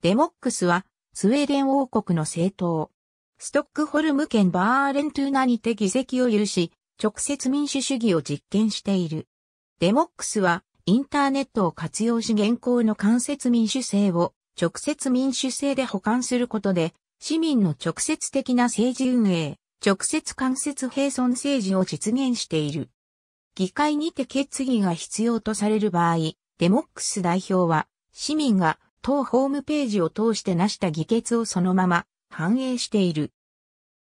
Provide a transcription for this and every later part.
デモックスは、スウェーデン王国の政党。ストックホルム県バーレントゥーナにて議席を有し、直接民主主義を実験している。デモックスは、インターネットを活用し現行の間接民主制を直接民主制で補完することで、市民の直接的な政治運営、直接間接平存政治を実現している。議会にて決議が必要とされる場合、デモックス代表は、市民が当ホームページを通して成した議決をそのまま反映している。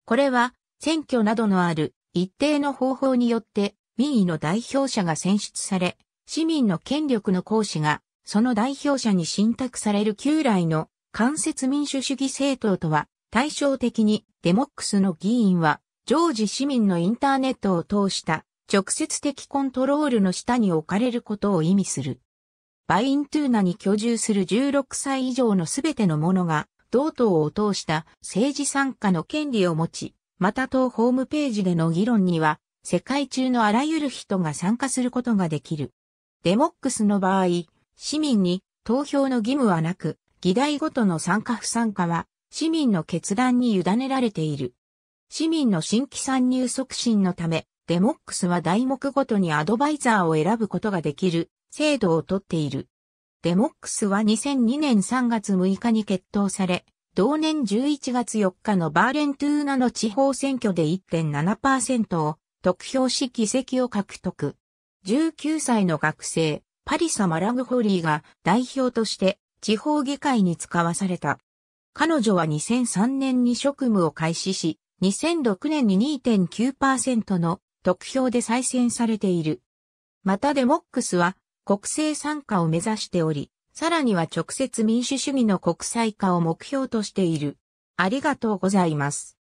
これは選挙などのある一定の方法によって民意の代表者が選出され、市民の権力の行使がその代表者に信託される旧来の間接民主主義政党とは対照的にデモックスの議員は常時市民のインターネットを通した直接的コントロールの下に置かれることを意味する。バイントゥーナに居住する16歳以上のすべての者が、同党を通した政治参加の権利を持ち、また党ホームページでの議論には、世界中のあらゆる人が参加することができる。デモックスの場合、市民に投票の義務はなく、議題ごとの参加不参加は、市民の決断に委ねられている。市民の新規参入促進のため、デモックスは題目ごとにアドバイザーを選ぶことができる制度をとっている。デモックスは2002年3月6日に決闘され、同年11月4日のバーレントゥーナの地方選挙で1.7%を得票し議席を獲得。19歳の学生、パリサ・マラグホリーが代表として地方議会に使わされた。彼女は2003年に職務を開始し、2006年に2.9%の得票で再選されている。またデモックスは国政参加を目指しており、さらには直接民主主義の国際化を目標としている。ありがとうございます。